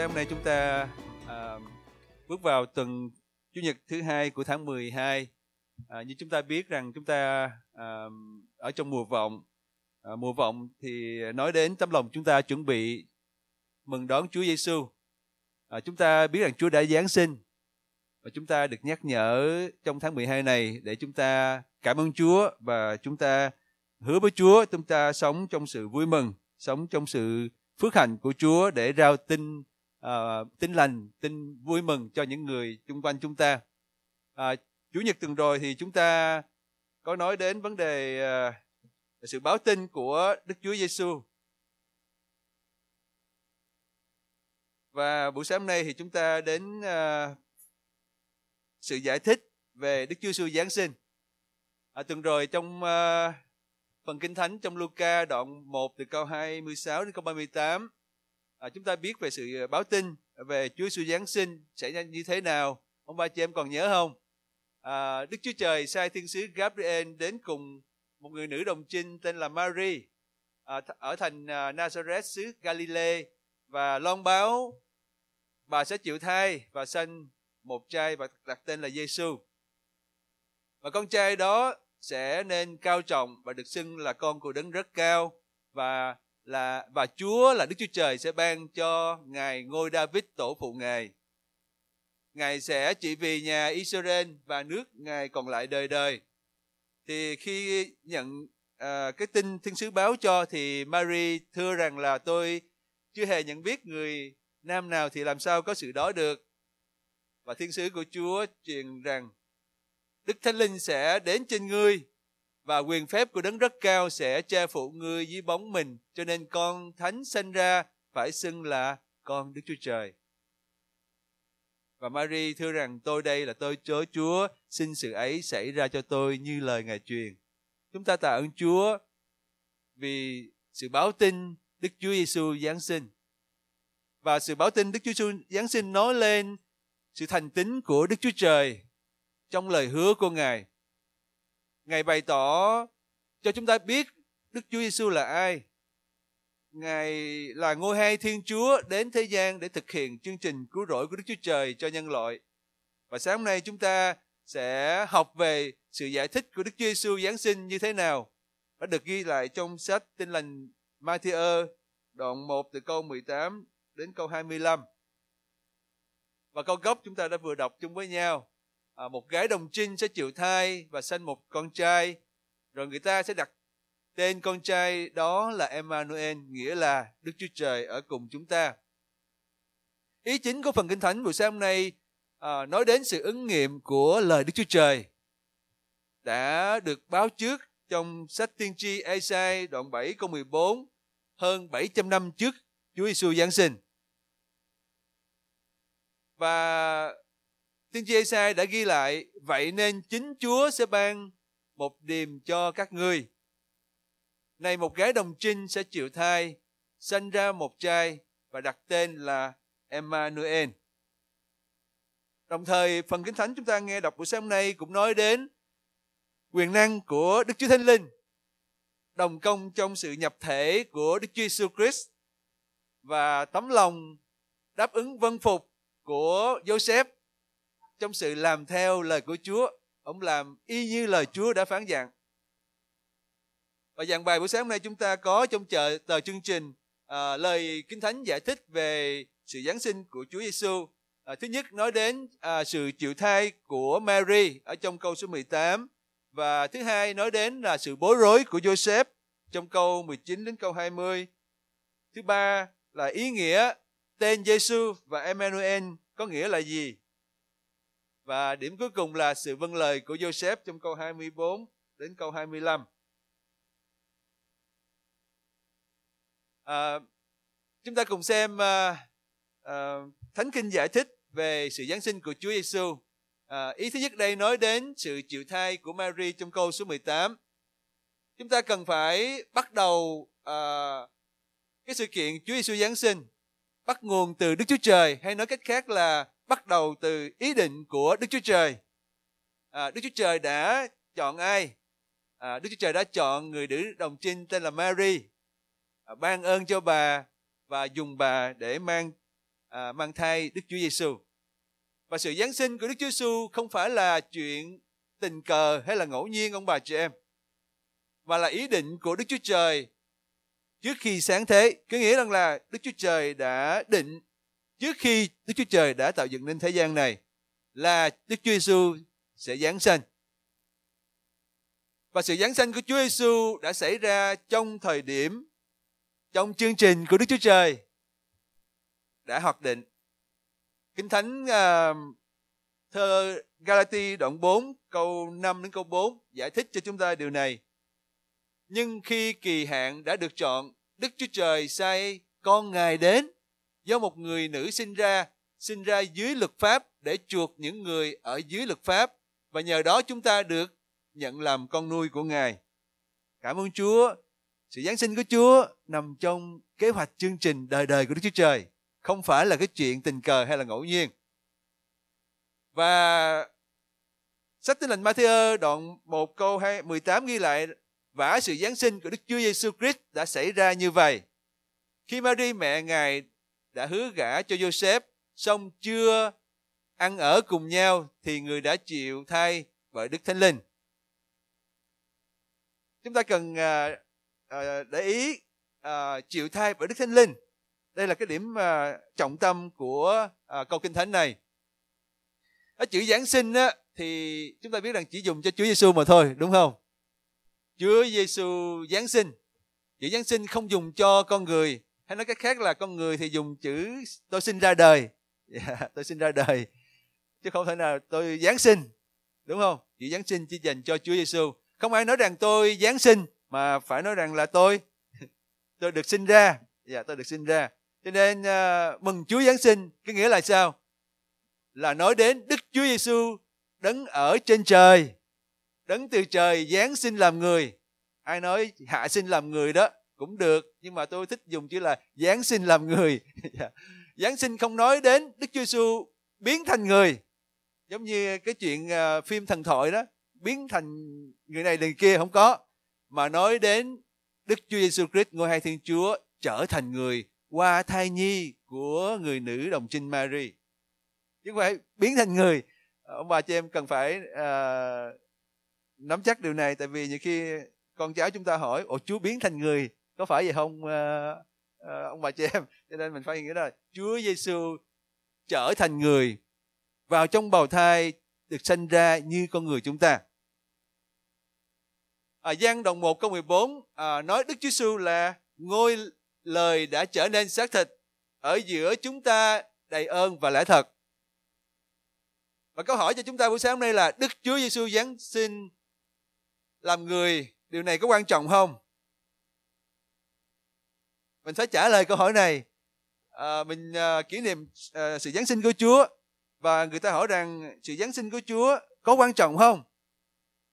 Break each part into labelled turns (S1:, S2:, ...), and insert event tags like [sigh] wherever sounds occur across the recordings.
S1: sáng hôm nay chúng ta à, bước vào tuần chủ nhật thứ hai của tháng 12. À, như chúng ta biết rằng chúng ta à, ở trong mùa vọng. À, mùa vọng thì nói đến tấm lòng chúng ta chuẩn bị mừng đón Chúa Giêsu. À, chúng ta biết rằng Chúa đã giáng sinh và chúng ta được nhắc nhở trong tháng 12 này để chúng ta cảm ơn Chúa và chúng ta hứa với Chúa chúng ta sống trong sự vui mừng, sống trong sự phước hạnh của Chúa để rao tin uh, tin lành tin vui mừng cho những người xung quanh chúng ta à, chủ nhật tuần rồi thì chúng ta có nói đến vấn đề uh, sự báo tin của đức chúa giêsu và buổi sáng hôm nay thì chúng ta đến uh, sự giải thích về đức chúa giêsu giáng sinh à, tuần rồi trong uh, phần kinh thánh trong Luca đoạn 1 từ câu 26 đến câu 38 à, chúng ta biết về sự ờ, báo tin về Chúa Giêsu Giáng sinh sẽ như thế nào ông ba chị em còn nhớ không à, Đức Chúa Trời sai thiên sứ Gabriel đến cùng một người nữ đồng trinh tên là Mary à, ở thành à, Nazareth xứ Galilee và loan báo bà sẽ chịu thai và sinh một trai và đặt tên là Giêsu và con trai đó sẽ nên cao trọng và được xưng là con của đấng rất cao và là và Chúa là Đức Chúa Trời sẽ ban cho ngài ngôi David tổ phụ ngài. Ngài sẽ trị vì nhà Israel và nước ngài còn lại đời đời. Thì khi nhận à, cái tin thiên sứ báo cho thì Mary thưa rằng là tôi chưa hề nhận biết người nam nào thì làm sao có sự đó được. Và thiên sứ của Chúa truyền rằng Đức Thánh Linh sẽ đến trên ngươi và quyền phép của đấng rất cao sẽ che phủ ngươi dưới bóng mình cho nên con thánh sinh ra phải xưng là con đức chúa trời và Mary thưa rằng tôi đây là tôi chớ Chúa, xin sự ấy xảy ra cho tôi như lời Ngài truyền. Chúng ta tạ ơn Chúa vì sự báo tin Đức Chúa Giêsu Giáng sinh. Và sự báo tin Đức Chúa Giêsu Giáng sinh nói lên sự thành tín của Đức Chúa Trời trong lời hứa của Ngài Ngài bày tỏ cho chúng ta biết Đức Chúa Giêsu là ai. Ngài là ngôi hai Thiên Chúa đến thế gian để thực hiện chương trình cứu rỗi của Đức Chúa Trời cho nhân loại. Và sáng hôm nay chúng ta sẽ học về sự giải thích của Đức Chúa Giêsu Giáng sinh như thế nào. Đã được ghi lại trong sách Tin lành Matthew đoạn 1 từ câu 18 đến câu 25. Và câu gốc chúng ta đã vừa đọc chung với nhau. À, một gái đồng trinh sẽ chịu thai và sinh một con trai rồi người ta sẽ đặt tên con trai đó là Emmanuel nghĩa là Đức Chúa Trời ở cùng chúng ta ý chính của phần kinh thánh buổi sáng hôm nay à, nói đến sự ứng nghiệm của lời Đức Chúa Trời đã được báo trước trong sách tiên tri Esai đoạn 7 câu 14 hơn 700 năm trước Chúa Giêsu Giáng sinh. Và Tiên tri Isaiah đã ghi lại, vậy nên chính Chúa sẽ ban một điềm cho các ngươi. Này một gái đồng trinh sẽ chịu thai, sanh ra một trai và đặt tên là Emmanuel. Đồng thời, phần Kinh Thánh chúng ta nghe đọc buổi sáng hôm nay cũng nói đến quyền năng của Đức Chúa Thánh Linh, đồng công trong sự nhập thể của Đức Chúa Jesus Christ và tấm lòng đáp ứng vân phục của Joseph trong sự làm theo lời của Chúa. Ông làm y như lời Chúa đã phán dặn. Và giảng bài buổi sáng hôm nay chúng ta có trong chợ tờ chương trình à, lời Kinh Thánh giải thích về sự Giáng sinh của Chúa Giêsu. À, thứ nhất nói đến à, sự chịu thai của Mary ở trong câu số 18 và thứ hai nói đến là sự bối rối của Joseph trong câu 19 đến câu 20. Thứ ba là ý nghĩa tên Giêsu và Emmanuel có nghĩa là gì? Và điểm cuối cùng là sự vâng lời của Joseph trong câu 24 đến câu 25. À, chúng ta cùng xem à, à, Thánh Kinh giải thích về sự Giáng sinh của Chúa Giêsu. À, ý thứ nhất đây nói đến sự chịu thai của Mary trong câu số 18. Chúng ta cần phải bắt đầu à, cái sự kiện Chúa Giêsu Giáng sinh bắt nguồn từ Đức Chúa Trời hay nói cách khác là bắt đầu từ ý định của Đức Chúa Trời. À, Đức Chúa Trời đã chọn ai? À, Đức Chúa Trời đã chọn người nữ đồng trinh tên là Mary, à, ban ơn cho bà và dùng bà để mang à, mang thai Đức Chúa Giêsu. Và sự giáng sinh của Đức Chúa Giêsu không phải là chuyện tình cờ hay là ngẫu nhiên ông bà chị em, mà là ý định của Đức Chúa Trời trước khi sáng thế. Có nghĩa rằng là Đức Chúa Trời đã định trước khi Đức Chúa Trời đã tạo dựng nên thế gian này là Đức Chúa Giêsu sẽ giáng sanh. Và sự giáng sanh của Chúa Giêsu đã xảy ra trong thời điểm trong chương trình của Đức Chúa Trời đã hoạch định. Kinh Thánh uh, thơ Galati đoạn 4 câu 5 đến câu 4 giải thích cho chúng ta điều này. Nhưng khi kỳ hạn đã được chọn, Đức Chúa Trời sai con Ngài đến do một người nữ sinh ra, sinh ra dưới luật pháp để chuộc những người ở dưới luật pháp và nhờ đó chúng ta được nhận làm con nuôi của Ngài. Cảm ơn Chúa. Sự Giáng sinh của Chúa nằm trong kế hoạch chương trình đời đời của Đức Chúa Trời. Không phải là cái chuyện tình cờ hay là ngẫu nhiên. Và sách tin lành Matthew đoạn 1 câu 2, 18 ghi lại vả sự Giáng sinh của Đức Chúa Giêsu Christ đã xảy ra như vậy. Khi Mary mẹ Ngài đã hứa gả cho Joseph, xong chưa ăn ở cùng nhau thì người đã chịu thay bởi Đức Thánh Linh. Chúng ta cần à, à, để ý à, chịu thay bởi Đức Thánh Linh. Đây là cái điểm à, trọng tâm của à, câu kinh thánh này. Ở chữ Giáng sinh á, thì chúng ta biết rằng chỉ dùng cho Chúa Giêsu mà thôi, đúng không? Chúa Giêsu Giáng sinh. Chữ Giáng sinh không dùng cho con người hay nói cách khác là con người thì dùng chữ tôi sinh ra đời yeah, [laughs] dạ, tôi sinh ra đời chứ không thể nào tôi giáng sinh đúng không chữ giáng sinh chỉ dành cho Chúa Giêsu không ai nói rằng tôi giáng sinh mà phải nói rằng là tôi [laughs] tôi được sinh ra dạ yeah, tôi được sinh ra cho nên uh, mừng Chúa giáng sinh cái nghĩa là sao là nói đến Đức Chúa Giêsu đấng ở trên trời đấng từ trời giáng sinh làm người ai nói hạ sinh làm người đó cũng được nhưng mà tôi thích dùng chữ là giáng sinh làm người [laughs] dạ. giáng sinh không nói đến đức chúa giêsu biến thành người giống như cái chuyện à, phim thần thoại đó biến thành người này người kia không có mà nói đến đức chúa giêsu christ ngôi hai thiên chúa trở thành người qua thai nhi của người nữ đồng trinh Mary chứ phải biến thành người ông bà chị em cần phải à, nắm chắc điều này tại vì nhiều khi con cháu chúng ta hỏi ồ chúa biến thành người có phải vậy không ờ, ờ, ông bà chị em [laughs] cho nên mình phải nghĩ là Chúa Giêsu trở thành người vào trong bào thai được sinh ra như con người chúng ta à, Giang đoạn 1 câu 14 à, nói Đức Chúa Giêsu là ngôi lời đã trở nên xác thịt ở giữa chúng ta đầy ơn và lẽ thật. Và câu hỏi cho chúng ta buổi sáng hôm nay là Đức Chúa Giêsu giáng sinh làm người, điều này có quan trọng không? mình sẽ trả lời câu hỏi này à, mình à, kỷ niệm à, sự giáng sinh của Chúa và người ta hỏi rằng sự giáng sinh của Chúa có quan trọng không?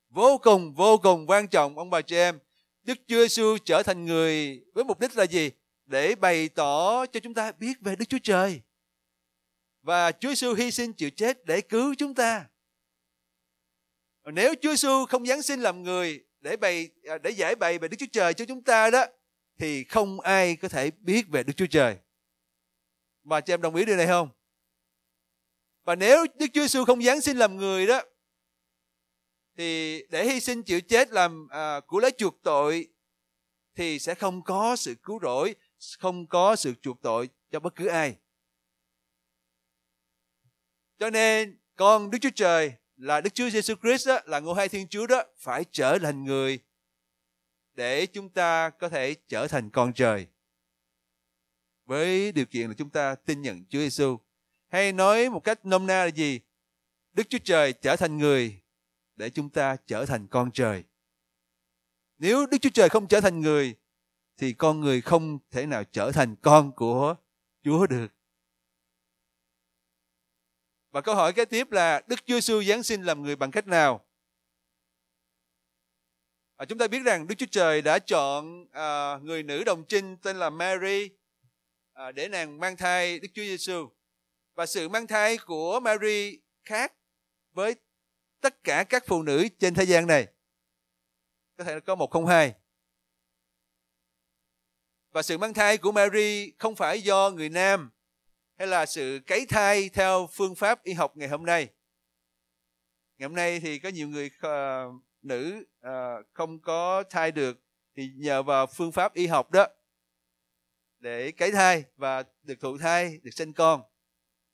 S1: Vô cùng vô cùng quan trọng ông bà chị em. Đức Chúa Giêsu trở thành người với mục đích là gì? Để bày tỏ cho chúng ta biết về Đức Chúa Trời. Và Chúa Giêsu hy sinh chịu chết để cứu chúng ta. Nếu Chúa Giêsu không giáng sinh làm người để bày à, để giải bày về Đức Chúa Trời cho chúng ta đó thì không ai có thể biết về Đức Chúa Trời. Và chị em đồng ý điều này không? Và nếu Đức Chúa Giêsu không giáng sinh làm người đó thì để hy sinh chịu chết làm à, của lấy chuộc tội thì sẽ không có sự cứu rỗi, không có sự chuộc tội cho bất cứ ai. Cho nên con Đức Chúa Trời là Đức Chúa Giêsu Christ đó, là ngôi hai Thiên Chúa đó phải trở thành người để chúng ta có thể trở thành con trời. Với điều kiện là chúng ta tin nhận Chúa Giêsu. Hay nói một cách nôm na là gì? Đức Chúa Trời trở thành người để chúng ta trở thành con trời. Nếu Đức Chúa Trời không trở thành người thì con người không thể nào trở thành con của Chúa được. Và câu hỏi kế tiếp là Đức Chúa Giêsu giáng sinh làm người bằng cách nào? À, chúng ta biết rằng Đức Chúa Trời đã chọn à, người nữ đồng trinh tên là Mary à, để nàng mang thai Đức Chúa Giêsu và sự mang thai của Mary khác với tất cả các phụ nữ trên thế gian này có thể là có một không hai và sự mang thai của Mary không phải do người nam hay là sự cấy thai theo phương pháp y học ngày hôm nay ngày hôm nay thì có nhiều người uh, nữ uh, không có thai được thì nhờ vào phương pháp y học đó để cấy thai và được thụ thai được sinh con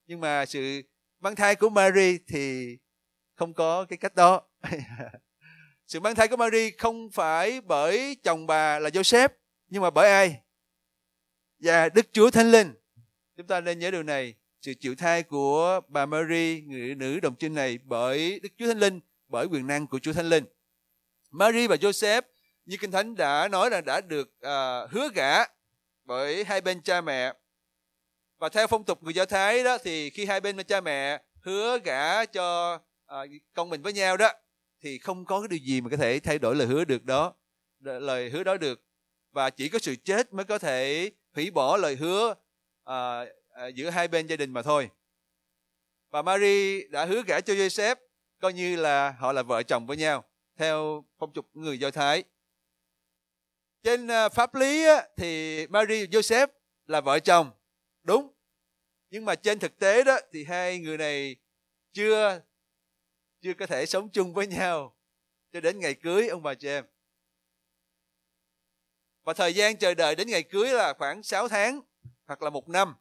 S1: nhưng mà sự mang thai của Mary thì không có cái cách đó [laughs] sự mang thai của Mary không phải bởi chồng bà là Joseph nhưng mà bởi ai và Đức Chúa Thánh Linh chúng ta nên nhớ điều này sự chịu thai của bà Mary người nữ đồng trinh này bởi Đức Chúa Thánh Linh bởi quyền năng của Chúa Thánh Linh. Mary và Joseph như Kinh Thánh đã nói là đã được uh, hứa gả bởi hai bên cha mẹ. Và theo phong tục người Do Thái đó thì khi hai bên cha mẹ hứa gả cho uh, con mình với nhau đó thì không có cái điều gì mà có thể thay đổi lời hứa được đó, lời hứa đó được. Và chỉ có sự chết mới có thể hủy bỏ lời hứa uh, giữa hai bên gia đình mà thôi. Và Mary đã hứa gả cho Joseph coi như là họ là vợ chồng với nhau theo phong tục người Do Thái. Trên à, pháp lý thì Mary và Joseph là vợ chồng, đúng. Nhưng mà trên thực tế đó thì hai người này chưa chưa có thể sống chung với nhau cho đến ngày cưới ông bà chị em. Và thời gian chờ đợi đến ngày cưới là khoảng 6 tháng hoặc là một năm.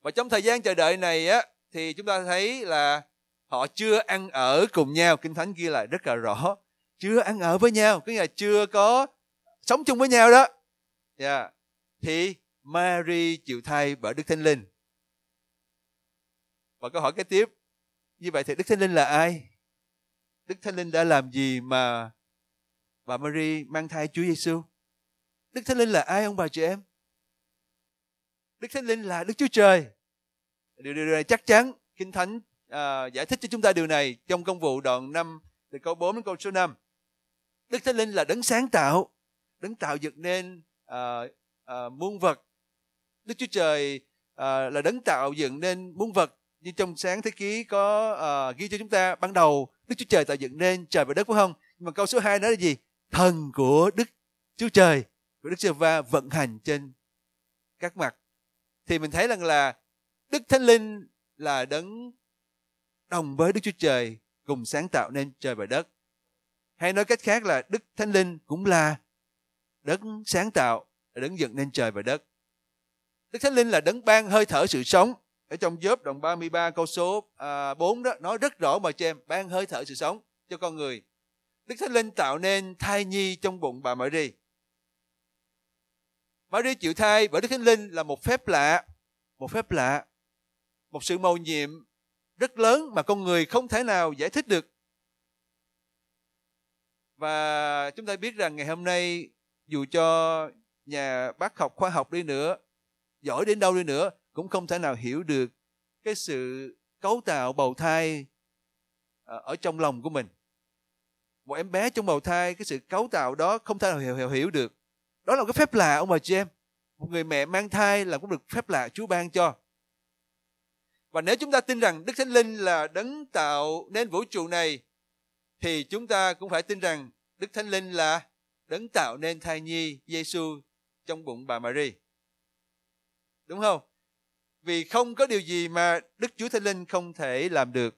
S1: Và trong thời gian chờ đợi này á, thì chúng ta thấy là họ chưa ăn ở cùng nhau kinh thánh ghi lại rất là rõ chưa ăn ở với nhau cái là chưa có sống chung với nhau đó yeah. Dạ. thì Mary chịu thay bởi Đức Thánh Linh và câu hỏi kế tiếp như vậy thì Đức Thánh Linh là ai Đức Thánh Linh đã làm gì mà bà Mary mang thai Chúa Giêsu Đức Thánh Linh là ai ông bà chị em Đức Thánh Linh là Đức Chúa Trời điều, điều này chắc chắn Kinh Thánh à, giải thích cho chúng ta điều này trong công vụ đoạn 5 từ câu 4 đến câu số 5. Đức Thánh Linh là đấng sáng tạo, đấng tạo dựng nên à, à, muôn vật. Đức Chúa Trời à, là đấng tạo dựng nên muôn vật như trong sáng thế ký có à, ghi cho chúng ta ban đầu Đức Chúa Trời tạo dựng nên trời và đất phải không? Nhưng mà câu số 2 nói là gì? Thần của Đức Chúa Trời của Đức Chúa Va vận hành trên các mặt. Thì mình thấy rằng là Đức Thánh Linh là đấng đồng với Đức Chúa Trời cùng sáng tạo nên trời và đất. Hay nói cách khác là Đức Thánh Linh cũng là đấng sáng tạo, đấng dựng nên trời và đất. Đức Thánh Linh là đấng ban hơi thở sự sống. Ở trong Gióp đồng 33 câu số 4 à, đó nói rất rõ mà cho em ban hơi thở sự sống cho con người. Đức Thánh Linh tạo nên thai nhi trong bụng bà Maria. Maria chịu thai bởi Đức Thánh Linh là một phép lạ, một phép lạ, một sự mầu nhiệm rất lớn mà con người không thể nào giải thích được. Và chúng ta biết rằng ngày hôm nay dù cho nhà bác học khoa học đi nữa, giỏi đến đâu đi nữa cũng không thể nào hiểu được cái sự cấu tạo bầu thai à, ở trong lòng của mình. Một em bé trong bầu thai cái sự cấu tạo đó không thể nào hiểu, hiểu, hiểu được. Đó là cái phép lạ ông bà chị em. Một người mẹ mang thai là cũng được phép lạ Chúa ban cho và nếu chúng ta tin rằng Đức Thánh Linh là đấng tạo nên vũ trụ này thì chúng ta cũng phải tin rằng Đức Thánh Linh là đấng tạo nên thai nhi Giêsu trong bụng bà Mary. Đúng không? Vì không có điều gì mà Đức Chúa Thánh Linh không thể làm được.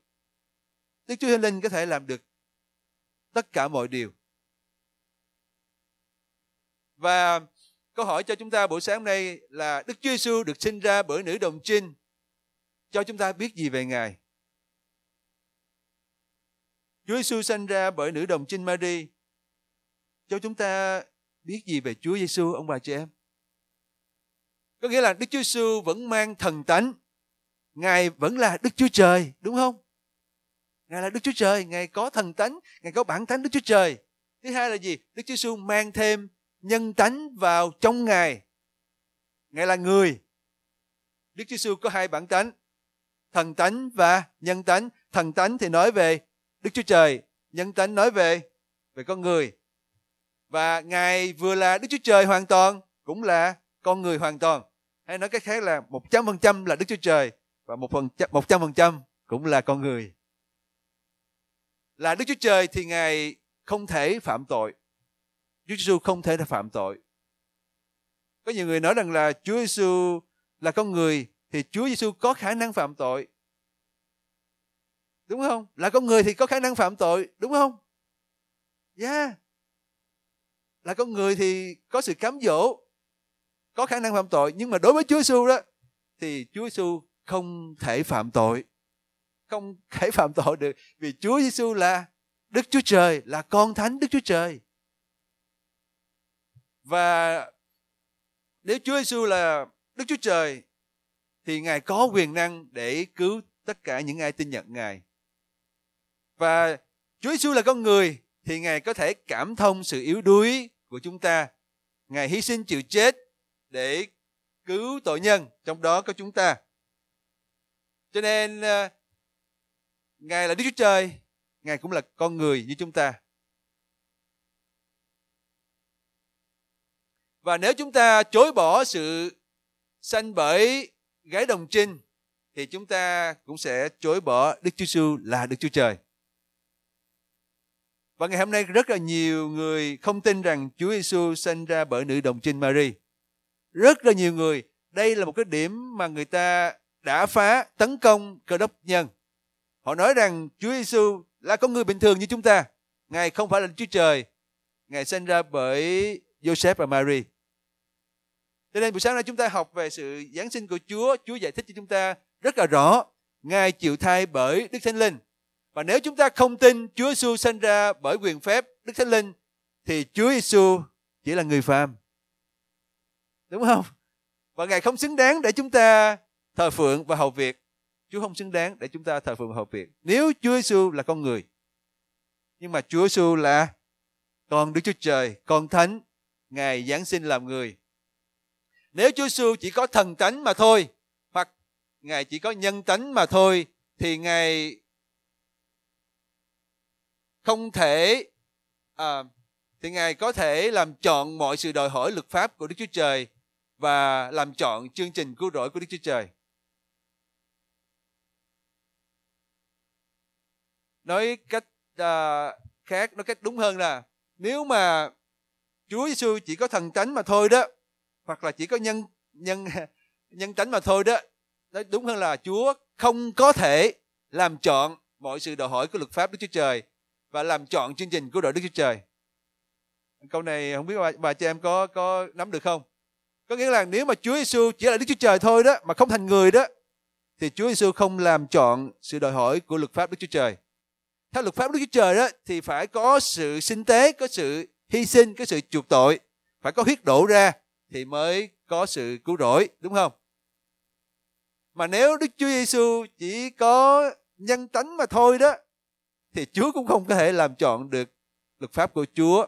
S1: Đức Chúa Thánh Linh có thể làm được tất cả mọi điều. Và câu hỏi cho chúng ta buổi sáng nay là Đức Chúa Giêsu được sinh ra bởi nữ đồng trinh cho chúng ta biết gì về Ngài? Chúa Giêsu sinh ra bởi nữ đồng trinh Mary cho chúng ta biết gì về Chúa Giêsu ông bà chị em? Có nghĩa là Đức Chúa Giêsu vẫn mang thần tánh. Ngài vẫn là Đức Chúa Trời, đúng không? Ngài là Đức Chúa Trời, Ngài có thần tánh, Ngài có bản tánh Đức Chúa Trời. Thứ hai là gì? Đức Chúa Giêsu mang thêm nhân tánh vào trong Ngài. Ngài là người. Đức Chúa Giêsu có hai bản tánh thần tánh và nhân tánh thần tánh thì nói về đức chúa trời nhân tánh nói về về con người và ngài vừa là đức chúa trời hoàn toàn cũng là con người hoàn toàn hay nói cách khác là một trăm phần trăm là đức chúa trời và một phần một trăm phần trăm cũng là con người là đức chúa trời thì ngài không thể phạm tội chúa giêsu không thể là phạm tội có nhiều người nói rằng là chúa giêsu là con người thì Chúa Giêsu có khả năng phạm tội. Đúng không? Là con người thì có khả năng phạm tội, đúng không? Yeah. Là con người thì có sự cám dỗ, có khả năng phạm tội, nhưng mà đối với Chúa Giêsu đó thì Chúa Giêsu không thể phạm tội. Không thể phạm tội được vì Chúa Giêsu là Đức Chúa Trời, là con thánh Đức Chúa Trời. Và nếu Chúa Giêsu là Đức Chúa Trời thì Ngài có quyền năng để cứu tất cả những ai tin nhận Ngài. Và Chúa Giêsu là con người thì Ngài có thể cảm thông sự yếu đuối của chúng ta. Ngài hy sinh chịu chết để cứu tội nhân, trong đó có chúng ta. Cho nên ờ, Ngài là Đức Chúa Trời, Ngài cũng là con người như chúng ta. Và nếu chúng ta chối bỏ sự sanh bởi gái đồng trinh thì chúng ta cũng sẽ chối bỏ Đức Chúa Giêsu là Đức Chúa Trời. Và ngày hôm nay rất là nhiều người không tin rằng Chúa Giêsu sinh ra bởi nữ đồng trinh Mary. Rất là nhiều người, đây là một cái điểm mà người ta đã phá tấn công cơ đốc nhân. Họ nói rằng Chúa Giêsu là con người bình thường như chúng ta. Ngài không phải là Chúa Trời. Ngài sinh ra bởi Joseph và Mary. Cho nên buổi sáng nay chúng ta học về sự Giáng sinh của Chúa. Chúa giải thích cho chúng ta rất là rõ. Ngài chịu thai bởi Đức Thánh Linh. Và nếu chúng ta không tin Chúa Giêsu sinh ra bởi quyền phép Đức Thánh Linh thì Chúa Giêsu chỉ là người phàm. Đúng không? Và Ngài không xứng đáng để chúng ta thờ phượng và hầu việc. Chúa không xứng đáng để chúng ta thờ phượng và hầu việc. Nếu Chúa Giêsu là con người, nhưng mà Chúa Giêsu là con Đức Chúa Trời, con Thánh, Ngài Giáng sinh làm người nếu Chúa Giêsu chỉ có thần tánh mà thôi, hoặc Ngài chỉ có nhân tánh mà thôi, thì Ngài không thể à, thì Ngài có thể làm chọn mọi sự đòi hỏi luật pháp của Đức Chúa Trời và làm chọn chương trình cứu rỗi của Đức Chúa Trời. Nói cách à, khác, nói cách đúng hơn là nếu mà Chúa Giêsu chỉ có thần tánh mà thôi đó hoặc là chỉ có nhân nhân [laughs] nhân tránh mà thôi đó nói đúng hơn là Chúa không có thể làm chọn mọi sự đòi hỏi của luật pháp Đức Chúa Trời và làm chọn chương trình của đội Đức Chúa Trời. Câu này không biết bà, bà chị em có có nắm được không? Có nghĩa là nếu mà Chúa Giêsu chỉ là Đức Chúa Trời thôi đó mà không thành người đó thì Chúa Giêsu không làm chọn sự đòi hỏi của luật pháp Đức Chúa Trời. Theo luật pháp Đức Chúa Trời đó thì phải có sự sinh tế, có sự hy sinh, có sự chuộc tội, phải có huyết đổ ra thì mới có sự cứu rỗi, đúng không? Mà nếu Đức Chúa Giêsu chỉ có nhân tánh mà thôi đó thì Chúa cũng không có thể làm chọn được luật pháp của Chúa.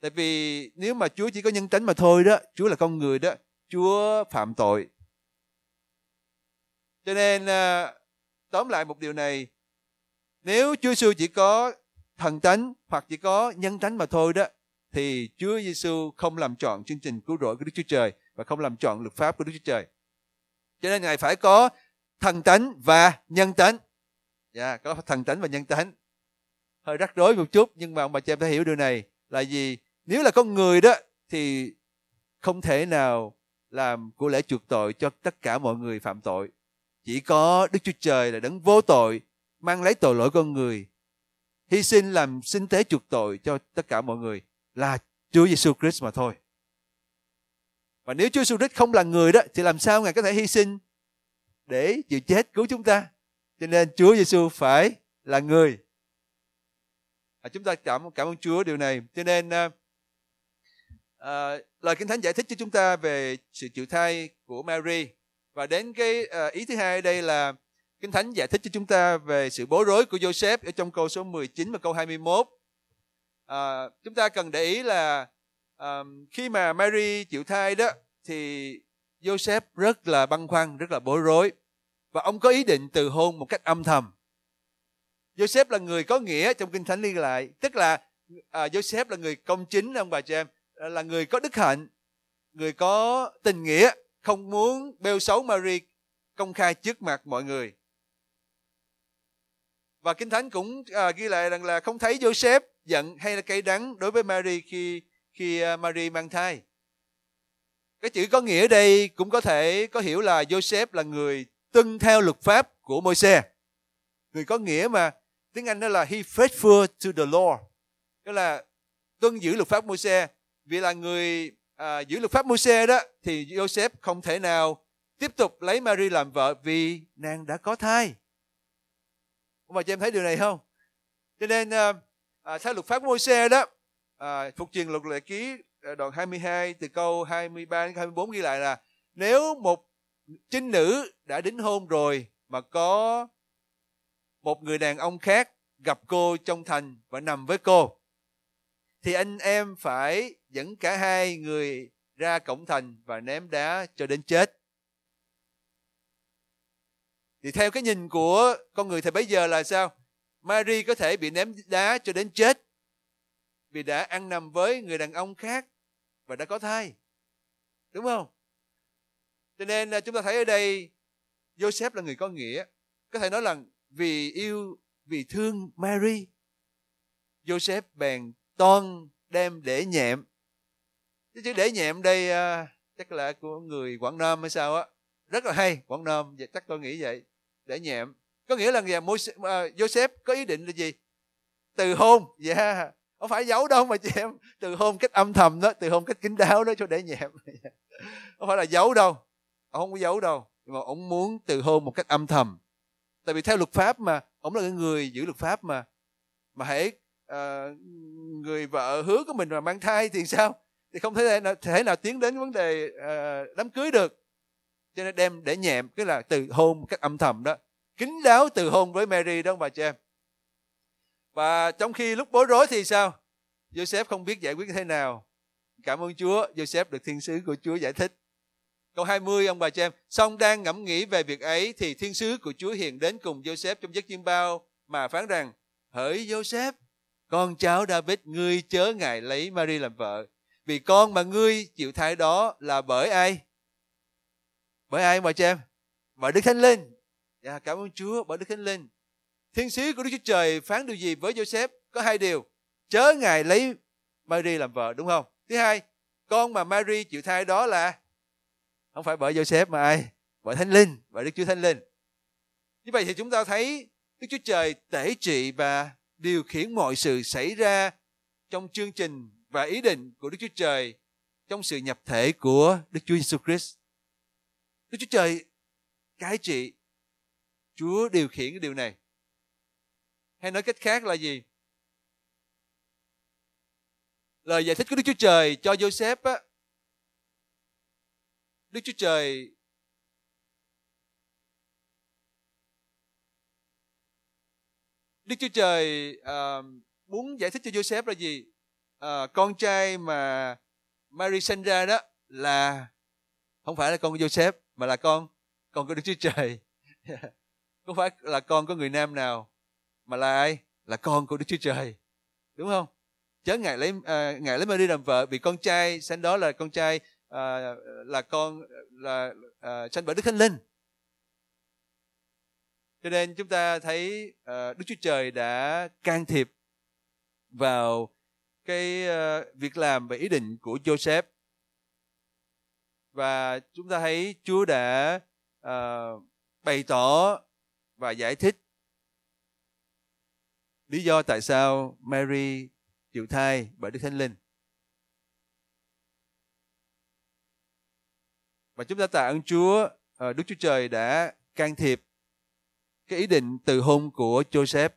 S1: Tại vì nếu mà Chúa chỉ có nhân tánh mà thôi đó, Chúa là con người đó, Chúa phạm tội. Cho nên à, tóm lại một điều này, nếu Chúa Giêsu chỉ có thần tánh hoặc chỉ có nhân tánh mà thôi đó thì Chúa Giêsu không làm chọn chương trình cứu rỗi của Đức Chúa Trời và không làm chọn luật pháp của Đức Chúa Trời. Cho nên Ngài phải có thần tánh và nhân tánh. Dạ, yeah, có thần tánh và nhân tánh. Hơi rắc rối một chút nhưng mà ông bà cha em phải hiểu điều này là gì? Nếu là con người đó thì không thể nào làm của lễ chuộc tội cho tất cả mọi người phạm tội. Chỉ có Đức Chúa Trời là đấng vô tội, mang lấy tội lỗi con người. Hy sinh làm sinh tế chuộc tội cho tất cả mọi người là Chúa Giêsu Christ mà thôi. Và nếu Chúa Giêsu Christ không là người đó thì làm sao Ngài có thể hy sinh để chịu chết cứu chúng ta? Cho nên Chúa Giêsu phải là người. À, chúng ta cảm cảm ơn Chúa điều này. Cho nên à, à, lời Kinh Thánh giải thích cho chúng ta về sự chịu thai của Mary và đến cái à, ý thứ hai đây là Kinh Thánh giải thích cho chúng ta về sự bối rối của Joseph ở trong câu số 19 và câu 21 à, chúng ta cần để ý là à, khi mà Mary chịu thai đó thì Joseph rất là băn khoăn rất là bối rối và ông có ý định từ hôn một cách âm thầm Joseph là người có nghĩa trong kinh thánh liên lại tức là à, Joseph là người công chính ông bà chị em à, là người có đức hạnh người có tình nghĩa không muốn bêu xấu Mary công khai trước mặt mọi người và kinh thánh cũng à, ghi lại rằng là không thấy Joseph giận hay là cay đắng đối với Mary khi khi à, Mary mang thai. Cái chữ có nghĩa đây cũng có thể có hiểu là Joseph là người tuân theo luật pháp của Môi-se. Người có nghĩa mà tiếng Anh đó là he faithful to the law. Tức là tuân giữ luật pháp Môi-se. Vì là người à, giữ luật pháp Môi-se đó thì Joseph không thể nào tiếp tục lấy Mary làm vợ vì nàng đã có thai. Mà cho em thấy điều này không? Cho nên à, à, theo luật pháp của Môi-se đó à, phục truyền luật lệ ký à, đoạn 22 từ câu 23 đến 24 ghi lại là nếu một trinh nữ đã đính hôn rồi mà có một người đàn ông khác gặp cô trong thành và nằm với cô thì anh em phải dẫn cả hai người ra cổng thành và ném đá cho đến chết thì theo cái nhìn của con người thì bây giờ là sao Mary có thể bị ném đá cho đến chết vì đã ăn nằm với người đàn ông khác và đã có thai. Đúng không? Cho nên à, chúng ta thấy ở đây Joseph là người có nghĩa. Có thể nói là vì yêu, vì thương Mary. Joseph bèn toan đem để nhẹm. Chứ chữ để nhẹm đây à, chắc là của người Quảng Nam hay sao á. Rất là hay, Quảng Nam, chắc tôi nghĩ vậy. Để nhẹm có nghĩa là nhà Joseph có ý định là gì từ hôn yeah không phải giấu đâu mà chị em từ hôn cách âm thầm đó từ hôn cách kín đáo đó cho để nhẹm [laughs] không phải là giấu đâu ông không có giấu đâu nhưng mà ông muốn từ hôn một cách âm thầm tại vì theo luật pháp mà ông là người giữ luật pháp mà mà hãy uh, người vợ hứa của mình mà mang thai thì sao thì không thể nào, thể nào tiến đến vấn đề uh, đám cưới được cho nên đem để nhẹm cái là từ hôn cách âm thầm đó kín đáo từ hôn với Mary đó bà chị em. Và trong khi lúc bối rối thì sao? Joseph không biết giải quyết thế nào. Cảm ơn Chúa, Joseph được thiên sứ của Chúa giải thích. Câu 20 ông bà chị em, xong đang ngẫm nghĩ về việc ấy thì thiên sứ của Chúa hiện đến cùng Joseph trong giấc chiêm bao mà phán rằng: "Hỡi Joseph, con cháu David ngươi chớ ngại lấy Mary làm vợ, vì con mà ngươi chịu thai đó là bởi ai?" Bởi ai mà chị em? Bởi Đức Thánh Linh, Dạ, cảm ơn Chúa bởi Đức Thánh Linh. Thiên sứ của Đức Chúa Trời phán điều gì với Joseph? Có hai điều. Chớ ngài lấy Mary làm vợ đúng không? Thứ hai, con mà Mary chịu thai đó là không phải bởi Joseph mà ai? Bởi Thánh Linh, bởi Đức Chúa Thánh Linh. Như vậy thì chúng ta thấy Đức Chúa Trời tể trị và điều khiển mọi sự xảy ra trong chương trình và ý định của Đức Chúa Trời trong sự nhập thể của Đức Chúa Giêsu Christ. Đức Chúa Trời cai trị Chúa điều khiển cái điều này. Hay nói cách khác là gì? Lời giải thích của Đức Chúa Trời cho Joseph á, Đức Chúa Trời Đức Chúa Trời à, muốn giải thích cho Joseph là gì? À, con trai mà Mary sinh ra đó là không phải là con của Joseph mà là con con của Đức Chúa Trời. [laughs] có phải là con có người nam nào mà là ai là con của đức chúa trời đúng không chớ ngài lấy à, ngài lấy Mary làm vợ vì con trai sanh đó là con trai à, là con là à, sanh bởi Đức Thánh Linh cho nên chúng ta thấy à, Đức Chúa Trời đã can thiệp vào cái à, việc làm và ý định của Joseph và chúng ta thấy Chúa đã à, bày tỏ và giải thích lý do tại sao Mary chịu thai bởi Đức Thánh Linh. Và chúng ta tạ ơn Chúa, ờ, Đức Chúa Trời đã can thiệp cái ý định từ hôn của Joseph.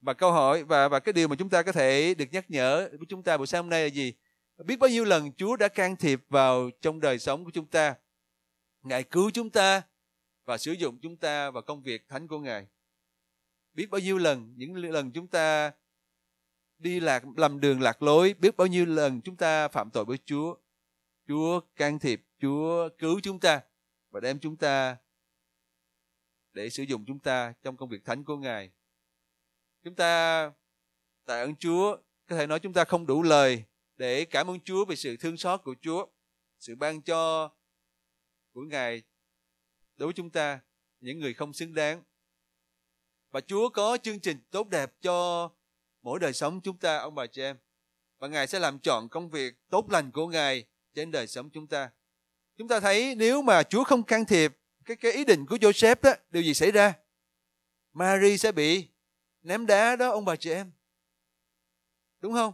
S1: Và câu hỏi và và cái điều mà chúng ta có thể được nhắc nhở của chúng ta buổi sáng hôm nay là gì? Biết bao nhiêu lần Chúa đã can thiệp vào trong đời sống của chúng ta. Ngài cứu chúng ta và sử dụng chúng ta vào công việc thánh của Ngài. Biết bao nhiêu lần, những lần chúng ta đi lạc lầm đường lạc lối, biết bao nhiêu lần chúng ta phạm tội với Chúa. Chúa can thiệp, Chúa cứu chúng ta và đem chúng ta để sử dụng chúng ta trong công việc thánh của Ngài. Chúng ta tại ơn Chúa có thể nói chúng ta không đủ lời để cảm ơn Chúa về sự thương xót của Chúa, sự ban cho của Ngài đối với chúng ta những người không xứng đáng và Chúa có chương trình tốt đẹp cho mỗi đời sống chúng ta ông bà chị em và Ngài sẽ làm chọn công việc tốt lành của Ngài trên đời sống chúng ta chúng ta thấy nếu mà Chúa không can thiệp cái cái ý định của Joseph đó điều gì xảy ra Mary sẽ bị ném đá đó ông bà chị em đúng không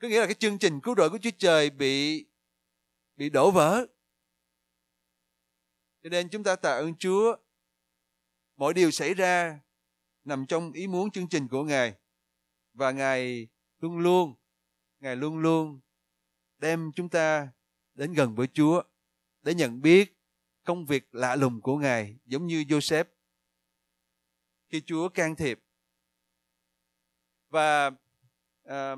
S1: có nghĩa là cái chương trình cứu rỗi của Chúa Trời bị bị đổ vỡ cho nên chúng ta tạ ơn Chúa. Mọi điều xảy ra nằm trong ý muốn chương trình của Ngài. Và Ngài luôn luôn, Ngài luôn luôn đem chúng ta đến gần với Chúa để nhận biết công việc lạ lùng của Ngài giống như Joseph khi Chúa can thiệp. Và à,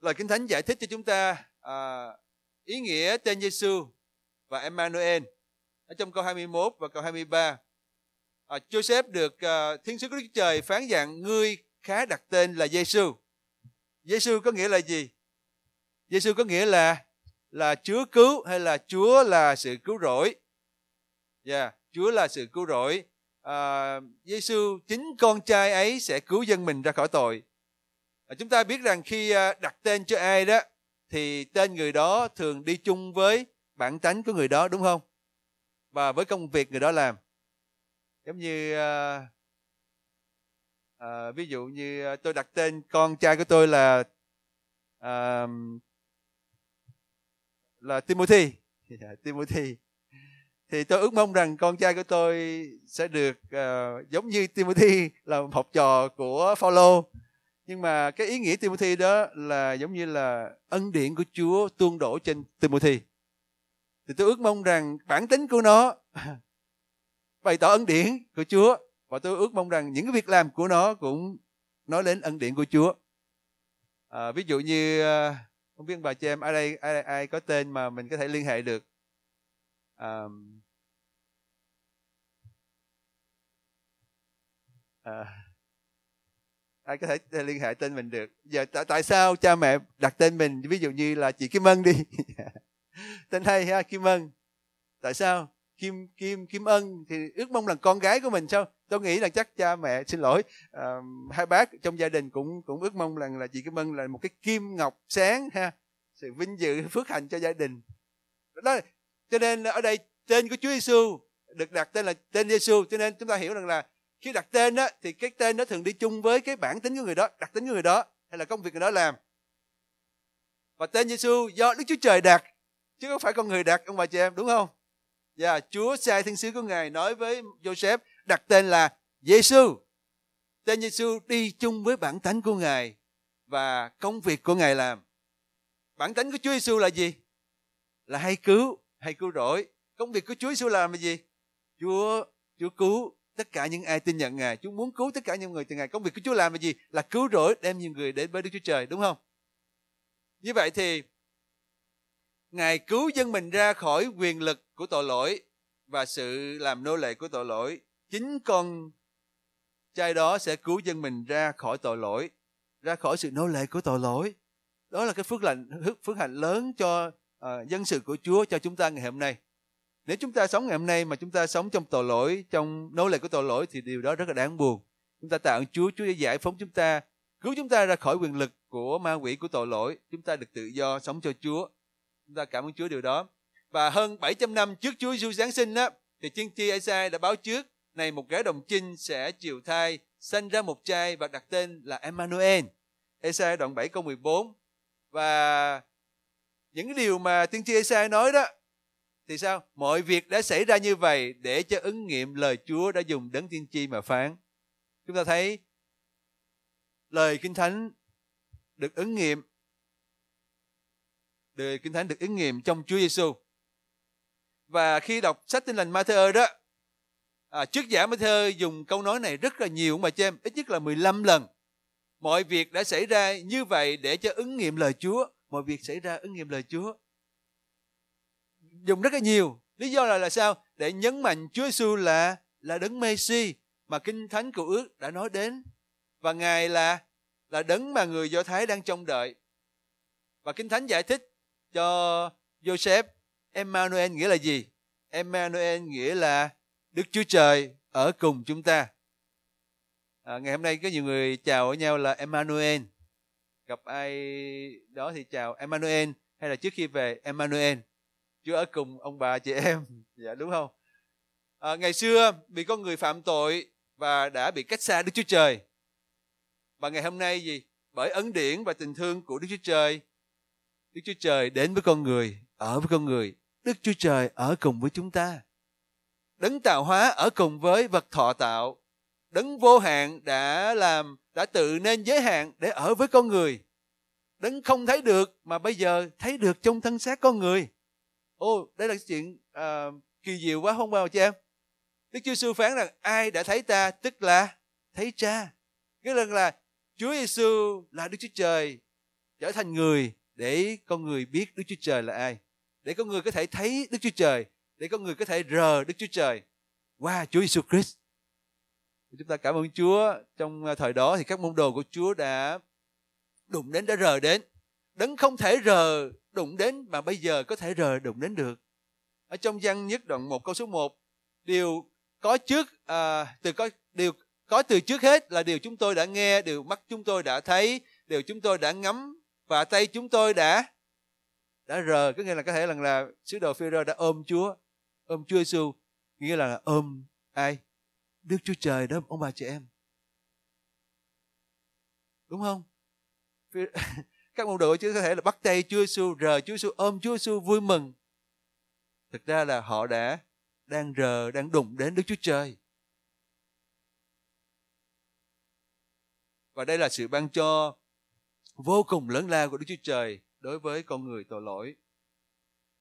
S1: lời Kinh Thánh giải thích cho chúng ta à, ý nghĩa tên Giêsu và Emmanuel ở trong câu 21 và câu 23. À, Joseph được à, Thiên sứ của Đức Trời phán dạng ngươi khá đặt tên là Giêsu. Giêsu có nghĩa là gì? Giêsu có nghĩa là là Chúa cứu hay là Chúa là sự cứu rỗi. Dạ, yeah, Chúa là sự cứu rỗi. À, Giêsu chính con trai ấy sẽ cứu dân mình ra khỏi tội. À, chúng ta biết rằng khi à, đặt tên cho ai đó thì tên người đó thường đi chung với bản tánh của người đó đúng không và với công việc người đó làm giống như à, à, ví dụ như ờ, tôi đặt tên con trai của tôi là à, là Timothy dạ, Timothy thì tôi ước mong rằng con trai của tôi sẽ được uh, giống như Timothy [laughs] là học trò của Phaolô nhưng mà cái ý nghĩa Timothy đó là giống như là ân điển của Chúa tuôn đổ trên Timothy thì tôi ước mong rằng bản tính của nó [laughs] bày tỏ ân điển của Chúa và tôi ước mong rằng những cái việc làm của nó cũng nói đến ân điển của Chúa. À, ví dụ như à, không biết bà chị em ở đây ai, ai có tên mà mình có thể liên hệ được. À, à, ai có thể liên hệ tên mình được. Giờ tại, tại sao cha mẹ đặt tên mình ví dụ như là chị Kim Ân đi. [laughs] tên hay ha kim ân tại sao kim kim kim ân thì ước mong là con gái của mình sao tôi nghĩ là chắc cha mẹ xin lỗi uh, hai bác trong gia đình cũng cũng ước mong rằng là, là chị kim ân là một cái kim ngọc sáng ha sự vinh dự [laughs] phước hạnh cho gia đình đó cho nên ở đây tên của Chúa Giêsu được đặt tên là tên Giêsu cho nên chúng ta hiểu rằng là khi đặt tên đó thì cái tên nó thường đi chung với cái bản tính của người đó đặc tính của người đó hay là công việc người đó làm và tên Giêsu do Đức Chúa Trời đặt chứ không phải con người đặt ông bà chị em đúng không và dạ, yeah, Chúa sai thiên sứ của Ngài nói với Joseph đặt tên là Giêsu. Tên Giêsu đi chung với bản tánh của Ngài và công việc của Ngài làm. Bản tánh của Chúa Giêsu là gì? Là hay cứu, hay cứu rỗi. Công việc của Chúa Giêsu làm là gì? Chúa Chúa cứu tất cả những ai tin nhận Ngài. Chúa muốn cứu tất cả những người từ Ngài. Công việc của Chúa làm là gì? Là cứu rỗi đem nhiều người đến với Đức Chúa Trời, đúng không? Như vậy thì Ngài cứu dân mình ra khỏi quyền lực của tội lỗi và sự làm nô lệ của tội lỗi. Chính con trai đó sẽ cứu dân mình ra khỏi tội lỗi, ra khỏi sự nô lệ của tội lỗi. Đó là cái phước lành phước hạnh lớn cho uh, dân sự của Chúa cho chúng ta ngày hôm nay. Nếu chúng ta sống ngày hôm nay mà chúng ta sống trong tội lỗi, trong nô lệ của tội lỗi thì điều đó rất là đáng buồn. Chúng ta tạ ơn Chúa, Chúa đã giải phóng chúng ta, cứu chúng ta ra khỏi quyền lực của ma quỷ của tội lỗi. Chúng ta được tự do sống cho Chúa. Chúng ta cảm ơn Chúa điều đó. Và hơn 700 năm trước Chúa Giêsu Giáng sinh á, thì tiên tri Isaiah đã báo trước này một gái đồng trinh sẽ chịu thai, sanh ra một trai và đặt tên là Emmanuel. Esai đoạn 7 câu 14. Và những điều mà tiên tri Esai nói đó thì sao? Mọi việc đã xảy ra như vậy để cho ứng nghiệm lời Chúa đã dùng đấng tiên tri mà phán. Chúng ta thấy lời Kinh Thánh được ứng nghiệm từ Kinh Thánh được ứng nghiệm trong Chúa Giêsu. Và khi đọc sách Tin lành Matthew đó, à, trước giả Matthew dùng câu nói này rất là nhiều mà chị em, ít nhất là 15 lần. Mọi việc đã xảy ra như vậy để cho ứng nghiệm lời Chúa, mọi việc xảy ra ứng nghiệm lời Chúa. Dùng rất là nhiều, lý do là là sao? Để nhấn mạnh Chúa Giêsu là là đấng Messi mà Kinh Thánh Cựu Ước đã nói đến và Ngài là là đấng mà người Do Thái đang trông đợi. Và Kinh Thánh giải thích cho Joseph. Emmanuel nghĩa là gì? Emmanuel nghĩa là Đức Chúa Trời ở cùng chúng ta. À, ngày hôm nay có nhiều người chào ở nhau là Emmanuel. Gặp ai đó thì chào Emmanuel hay là trước khi về Emmanuel. Chúa ở cùng ông bà chị em. [laughs] Dạ đúng không? À, ngày xưa bị có người phạm tội và đã bị cách xa Đức Chúa Trời. Và ngày hôm nay gì? Bởi ấn điển và tình thương của Đức Chúa Trời Đức Chúa Trời đến với con người, ở với con người. Đức Chúa Trời ở cùng với chúng ta. Đấng tạo hóa ở cùng với vật thọ tạo. Đấng vô hạn đã làm, đã tự nên giới hạn để ở với con người. Đấng không thấy được mà bây giờ thấy được trong thân xác con người. Ô, đây là chuyện uh, kỳ diệu quá không bao chị em? Đức Chúa Sư phán rằng ai đã thấy ta tức là thấy cha. nghĩa là là Chúa Giêsu là Đức Chúa Trời trở thành người để con người biết Đức Chúa Trời là ai, để con người có thể thấy Đức Chúa Trời, để con người có thể rờ Đức Chúa Trời qua Chúa Giêsu Christ. Chúng ta cảm ơn Chúa trong à, thời đó thì các môn đồ của Chúa đã đụng đến đã rờ đến đấng không thể rờ đụng đến mà bây giờ có thể rờ đụng đến được. Ở trong văn nhất đoạn 1 câu số 1, điều có trước à, từ có điều có từ trước hết là điều chúng tôi đã nghe, điều mắt chúng tôi đã thấy, điều chúng tôi đã ngắm và tay chúng tôi đã đã rờ có nghĩa là có thể lần là sứ đồ phi đã ôm Chúa ôm Chúa Giêsu nghĩa là ôm ai Đức Chúa Trời đó ông bà chị em đúng không [laughs] các môn đồ chứ có thể là bắt tay Chúa Giêsu rờ Chúa Giêsu ôm Chúa Giêsu vui mừng thực ra là họ đã đang rờ đang đụng đến Đức Chúa Trời và đây là sự ban cho vô cùng lớn lao của Đức Chúa Trời đối với con người tội lỗi.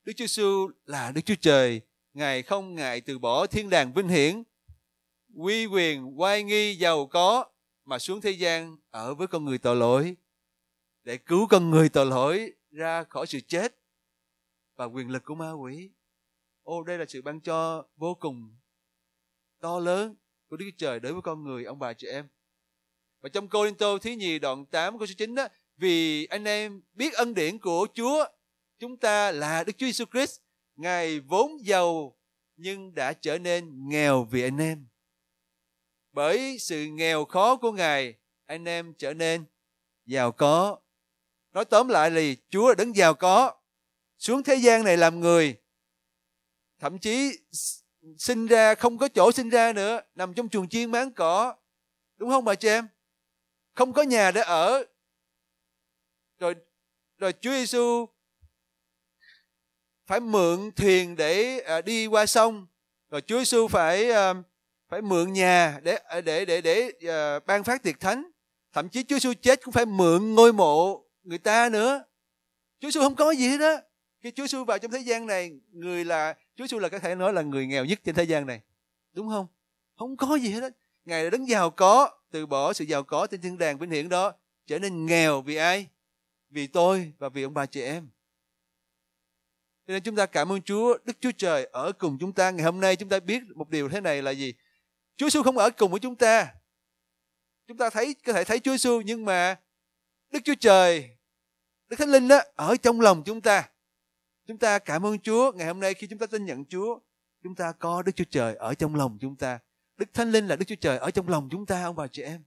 S1: Đức Chúa Giêsu là Đức Chúa Trời, Ngài không ngại từ bỏ thiên đàng vinh hiển, quy quyền oai nghi giàu có mà xuống thế gian ở với con người tội lỗi để cứu con người tội lỗi ra khỏi sự chết và quyền lực của ma quỷ. Ô đây là sự ban cho vô cùng to lớn của Đức Chúa Trời đối với con người ông bà chị em. Và trong Cô Linh Tô thứ Nhì đoạn 8 câu số 9 đó, vì anh em biết ân điển của Chúa chúng ta là Đức Chúa Jesus Christ ngài vốn giàu nhưng đã trở nên nghèo vì anh em bởi sự nghèo khó của ngài anh em trở nên giàu có nói tóm lại là Chúa là đấng giàu có xuống thế gian này làm người thậm chí sinh ra không có chỗ sinh ra nữa nằm trong chuồng chiên máng cỏ đúng không bà chị em không có nhà để ở rồi rồi Chúa Giêsu phải mượn thuyền để à, đi qua sông rồi Chúa Giêsu phải à, phải mượn nhà để à, để để để ban phát tiệc thánh thậm chí Chúa Giêsu chết cũng phải mượn ngôi mộ người ta nữa Chúa Giêsu không có gì hết đó khi Chúa Giêsu vào trong thế gian này người là Chúa Giêsu là có thể nói là người nghèo nhất trên thế gian này đúng không không có gì hết đó. ngài là đấng giàu có từ bỏ sự giàu có trên thiên đàng vinh hiển đó trở nên nghèo vì ai vì tôi và vì ông bà chị em. Cho nên chúng ta cảm ơn Chúa, Đức Chúa Trời ở cùng chúng ta. Ngày hôm nay chúng ta biết một điều thế này là gì? Chúa Giêsu không ở cùng với chúng ta. Chúng ta thấy có thể thấy Chúa Giêsu nhưng mà Đức Chúa Trời, Đức Thánh Linh đó ở trong lòng chúng ta. Chúng ta cảm ơn Chúa ngày hôm nay khi chúng ta tin nhận Chúa, chúng ta có Đức Chúa Trời ở trong lòng chúng ta. Đức Thánh Linh là Đức Chúa Trời ở trong lòng chúng ta ông bà chị em.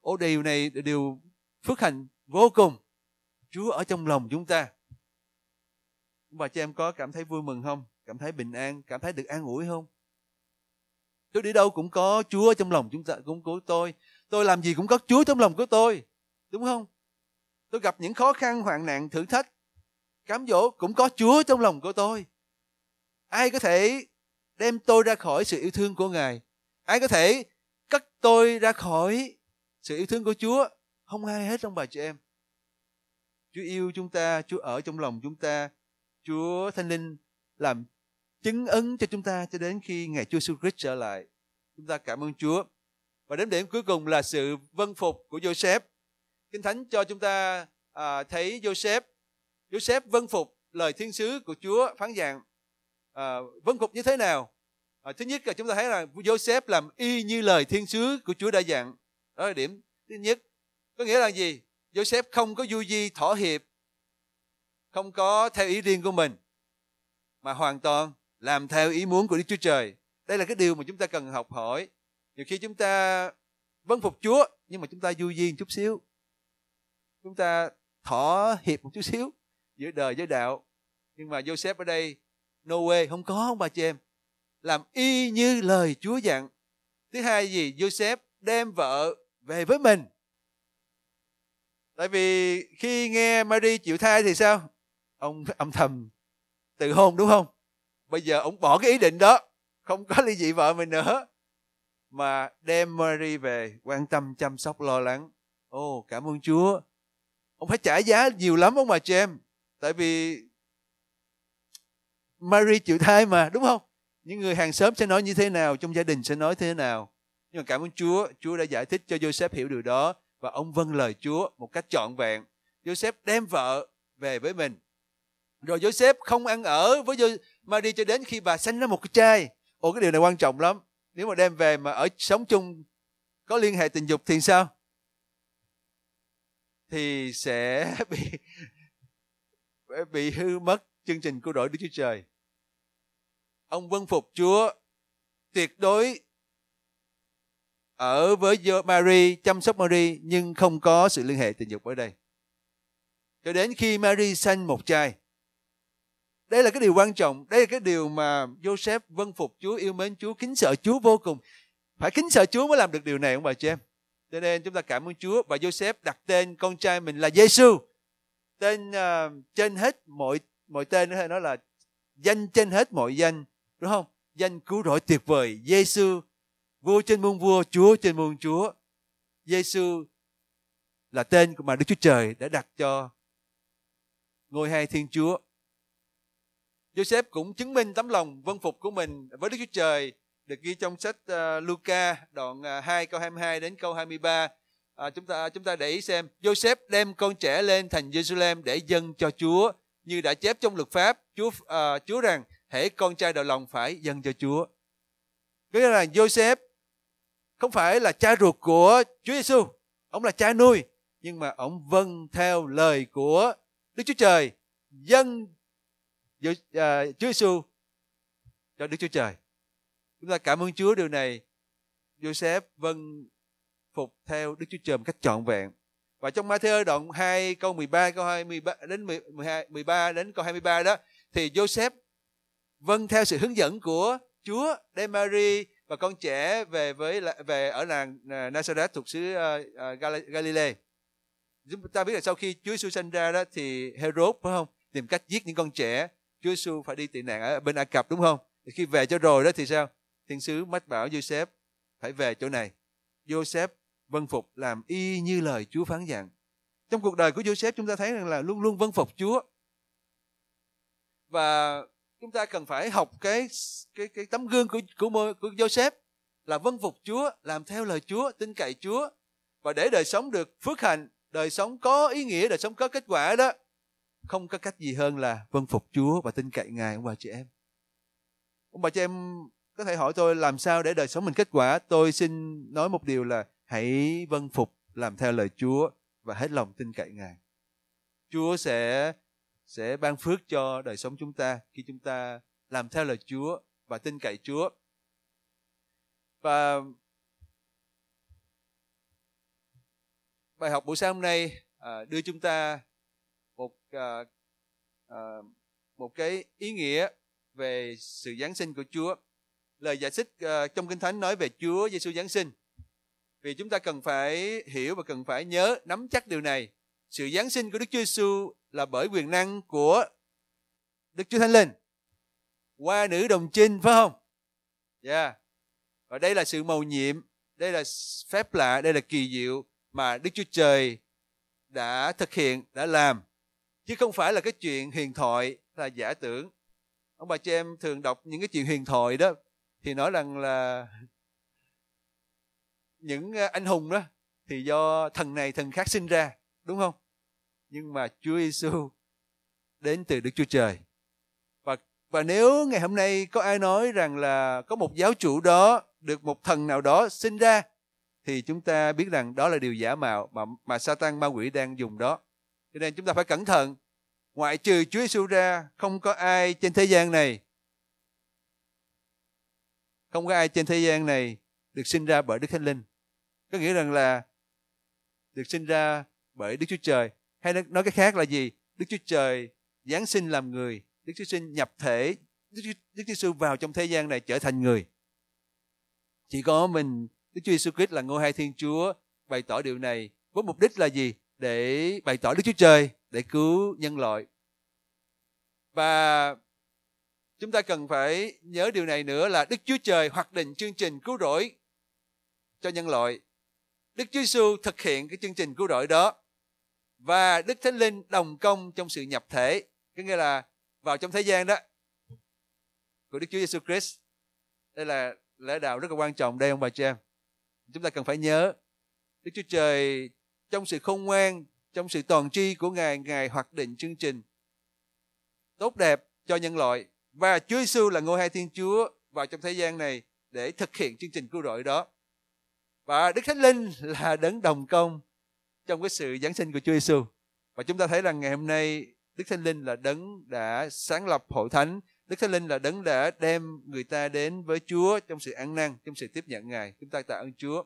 S1: Ô điều này điều phước hạnh vô cùng Chúa ở trong lòng chúng ta. bà cho em có cảm thấy vui mừng không? Cảm thấy bình an, cảm thấy được an ủi không? Tôi đi đâu cũng có Chúa trong lòng chúng ta, cũng của tôi. Tôi làm gì cũng có Chúa trong lòng của tôi. Đúng không? Tôi gặp những khó khăn, hoạn nạn, thử thách, cám dỗ cũng có Chúa trong lòng của tôi. Ai có thể đem tôi ra khỏi sự yêu thương của Ngài? Ai có thể cắt tôi ra khỏi sự yêu thương của Chúa? Không ai hết trong bà chị em. Chúa yêu chúng ta, Chúa ở trong lòng chúng ta, Chúa thanh Linh làm chứng ứng cho chúng ta cho đến khi ngày Chúa Jesus Christ trở lại. Chúng ta cảm ơn Chúa. Và đến điểm cuối cùng là sự vân phục của Joseph. Kinh Thánh cho chúng ta à, thấy Joseph. Joseph vân phục lời thiên sứ của Chúa phán dạng. À, vân phục như thế nào? À, thứ nhất là chúng ta thấy là Joseph làm y như lời thiên sứ của Chúa đã dặn. Đó là điểm thứ nhất. Có nghĩa là gì? Joseph không có du di thỏa hiệp, không có theo ý riêng của mình, mà hoàn toàn làm theo ý muốn của Đức Chúa Trời. Đây là cái điều mà chúng ta cần học hỏi. Nhiều khi chúng ta vâng phục Chúa, nhưng mà chúng ta du di một chút xíu. Chúng ta thỏa hiệp một chút xíu giữa đời với đạo. Nhưng mà Joseph ở đây, no way, không có không bà chị em. Làm y như lời Chúa dặn. Thứ hai gì? Joseph đem vợ về với mình. Tại vì khi nghe Mary chịu thai thì sao? Ông âm thầm từ hôn đúng không? Bây giờ ông bỏ cái ý định đó, không có ly dị vợ mình nữa. Mà đem Mary về quan tâm chăm sóc lo lắng. Ô oh, cảm ơn Chúa. Ông phải trả giá nhiều lắm ông bà chị em. Tại vì Mary chịu thai mà đúng không? Những người hàng xóm sẽ nói như thế nào, trong gia đình sẽ nói thế nào. Nhưng mà cảm ơn Chúa, Chúa đã giải thích cho Joseph hiểu điều đó và ông vâng lời Chúa một cách trọn vẹn. Joseph đem vợ về với mình. Rồi Joseph không ăn ở với Mary cho đến khi bà sanh ra một cái trai. Ồ cái điều này quan trọng lắm. Nếu mà đem về mà ở sống chung có liên hệ tình dục thì sao? Thì sẽ [laughs] bị bị hư mất chương trình của đổi Đức Chúa Trời. Ông vâng phục Chúa tuyệt đối ở với Mary chăm sóc Mary nhưng không có sự liên hệ tình dục ở đây cho đến khi Mary sanh một trai đây là cái điều quan trọng đây là cái điều mà Joseph vâng phục Chúa yêu mến Chúa kính sợ Chúa vô cùng phải kính sợ Chúa mới làm được điều này ông bà chị em cho nên chúng ta cảm ơn Chúa và Joseph đặt tên con trai mình là Giêsu tên uh, trên hết mọi mọi tên hay nói là danh trên hết mọi danh đúng không danh cứu rỗi tuyệt vời Giêsu Vua trên muôn vua, Chúa trên muôn Chúa. Giêsu là tên mà Đức Chúa Trời đã đặt cho ngôi hai Thiên Chúa. Joseph cũng chứng minh tấm lòng vân phục của mình với Đức Chúa Trời được ghi trong sách uh, Luca đoạn uh, ờ, 2 câu 22 đến câu 23. À, chúng ta chúng ta để ý xem Joseph đem con trẻ lên thành Jerusalem để dâng cho Chúa như đã chép trong luật pháp Chúa à, Chúa rằng hễ con trai đầu lòng phải dâng cho Chúa. Nghĩa là Joseph không phải là cha ruột của Chúa Giêsu, ông là cha nuôi, nhưng mà ông vâng theo lời của Đức Chúa Trời, dân uh, Chúa Giêsu cho Đức Chúa Trời. Chúng ta cảm ơn Chúa điều này. Joseph vâng phục theo Đức Chúa Trời một cách trọn vẹn. Và trong Matthew đoạn 2 câu 13 câu 23 đến 12 13 đến câu 23 đó thì Joseph vâng theo sự hướng dẫn của Chúa để Mary và con trẻ về với về ở làng à, Nazareth thuộc xứ à, à, Galilee chúng ta biết là sau khi Chúa Giêsu sinh ra đó thì Herod phải không tìm cách giết những con trẻ Chúa Giêsu phải đi tị nạn ở bên Ai Cập đúng không thì khi về cho rồi đó thì sao thiên sứ mách bảo Joseph phải về chỗ này Joseph vâng phục làm y như lời Chúa phán dặn trong cuộc đời của Joseph chúng ta thấy rằng là luôn luôn vâng phục Chúa và chúng ta cần phải học cái cái cái tấm gương của của của Joseph là vâng phục Chúa, làm theo lời Chúa, tin cậy Chúa và để đời sống được phước hạnh, đời sống có ý nghĩa, đời sống có kết quả đó, không có cách gì hơn là vâng phục Chúa và tin cậy Ngài ông bà chị em. Ông bà chị em có thể hỏi tôi làm sao để đời sống mình kết quả, tôi xin nói một điều là hãy vâng phục, làm theo lời Chúa và hết lòng tin cậy Ngài. Chúa sẽ sẽ ban phước cho đời sống chúng ta khi chúng ta làm theo lời Chúa và tin cậy Chúa. Và bài học buổi sáng hôm nay à, đưa chúng ta một à, à, một cái ý nghĩa về sự giáng sinh của Chúa. Lời giải thích trong Kinh Thánh nói về Chúa Giêsu giáng sinh. Vì chúng ta cần phải hiểu và cần phải nhớ nắm chắc điều này sự Giáng sinh của Đức Chúa Giêsu là bởi quyền năng của Đức Chúa Thánh Linh qua nữ đồng trinh phải không? Yeah. Và đây là sự mầu nhiệm, đây là phép lạ, đây là kỳ diệu mà Đức Chúa Trời đã thực hiện, đã làm. Chứ không phải là cái chuyện huyền thoại là giả tưởng. Ông bà chị em thường đọc những cái chuyện huyền thoại đó thì nói rằng là những à, anh hùng đó thì do thần này thần khác sinh ra đúng không? Nhưng mà Chúa Giêsu đến từ Đức Chúa Trời. Và và nếu ngày hôm nay có ai nói rằng là có một giáo chủ đó được một thần nào đó sinh ra thì chúng ta biết rằng đó là điều giả mạo mà mà Satan ma quỷ đang dùng đó. Cho nên chúng ta phải cẩn thận. Ngoại trừ Chúa Giêsu ra, không có ai trên thế gian này không có ai trên thế gian này được sinh ra bởi Đức Thánh Linh. Có nghĩa rằng là được sinh ra bởi Đức Chúa Trời. Hay nói cái khác là gì? Đức Chúa Trời Giáng sinh làm người. Đức Chúa Sinh nhập thể. Đức Chúa, Đức Chúa Sư vào trong thế gian này trở thành người. Chỉ có mình Đức Chúa Jesus Christ là ngôi hai Thiên Chúa bày tỏ điều này với mục đích là gì? Để bày tỏ Đức Chúa Trời, để cứu nhân loại. Và chúng ta cần phải nhớ điều này nữa là Đức Chúa Trời hoạch định chương trình cứu rỗi cho nhân loại. Đức Chúa Giêsu thực hiện cái chương trình cứu rỗi đó và Đức Thánh Linh đồng công trong sự nhập thể, có nghĩa là vào trong thế gian đó của Đức Chúa Giêsu Christ. Đây là lễ đạo rất là quan trọng đây ông bà cha em. Chúng ta cần phải nhớ Đức Chúa Trời trong sự khôn ngoan, trong sự toàn tri của Ngài, Ngài hoạch định chương trình tốt đẹp cho nhân loại và Chúa Giêsu là ngôi hai Thiên Chúa vào trong thế gian này để thực hiện chương trình cứu rỗi đó. Và Đức Thánh Linh là đấng đồng công trong cái sự giáng sinh của Chúa Giêsu. Và chúng ta thấy rằng ngày hôm nay Đức Thánh Linh là đấng đã sáng lập hội thánh, Đức Thánh Linh là đấng đã đem người ta đến với Chúa trong sự ăn năn, trong sự tiếp nhận Ngài. Chúng ta tạ ơn Chúa.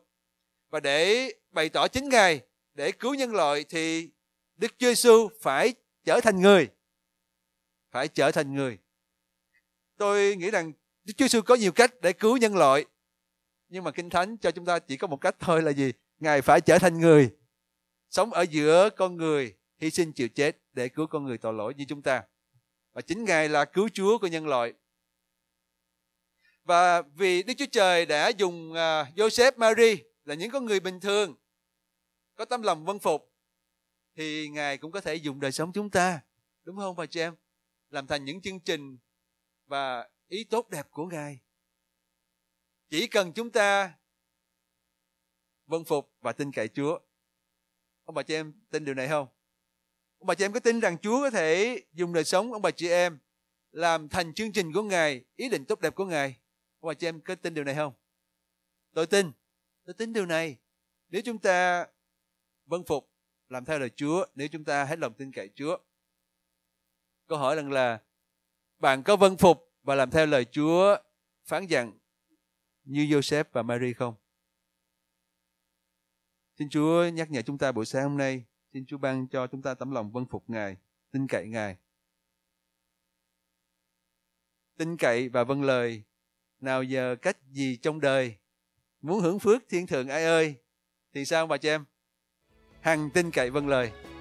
S1: Và để bày tỏ chính Ngài, để cứu nhân loại thì Đức Chúa Giêsu phải trở thành người. Phải trở thành người. Tôi nghĩ rằng Đức Chúa Giêsu có nhiều cách để cứu nhân loại. Nhưng mà Kinh Thánh cho chúng ta chỉ có một cách thôi là gì? Ngài phải trở thành người sống ở giữa con người hy sinh chịu chết để cứu con người tội lỗi như chúng ta và chính ngài là cứu chúa của nhân loại và vì đức chúa trời đã dùng uh, joseph mary là những con người bình thường có tấm lòng vân phục thì ngài cũng có thể dùng đời sống chúng ta đúng không bà chị em làm thành những chương trình và ý tốt đẹp của ngài chỉ cần chúng ta vân phục và tin cậy chúa Ông bà chị em tin điều này không? Ông bà chị em có tin rằng Chúa có thể dùng đời sống ông bà chị em làm thành chương trình của Ngài, ý định tốt đẹp của Ngài? Ông bà chị em có tin điều này không? Tôi tin. Tôi tin điều này. Nếu chúng ta vâng phục, làm theo lời Chúa, nếu chúng ta hết lòng tin cậy Chúa. Câu hỏi rằng là bạn có vâng phục và làm theo lời Chúa phán dặn như Joseph và Mary không? Xin Chúa nhắc nhở chúng ta buổi sáng hôm nay. Xin Chúa ban cho chúng ta tấm lòng vâng phục Ngài, tin cậy Ngài. Tin cậy và vâng lời. Nào giờ cách gì trong đời? Muốn hưởng phước thiên thượng ai ơi? Thì sao bà chị em? Hằng tin cậy vâng lời.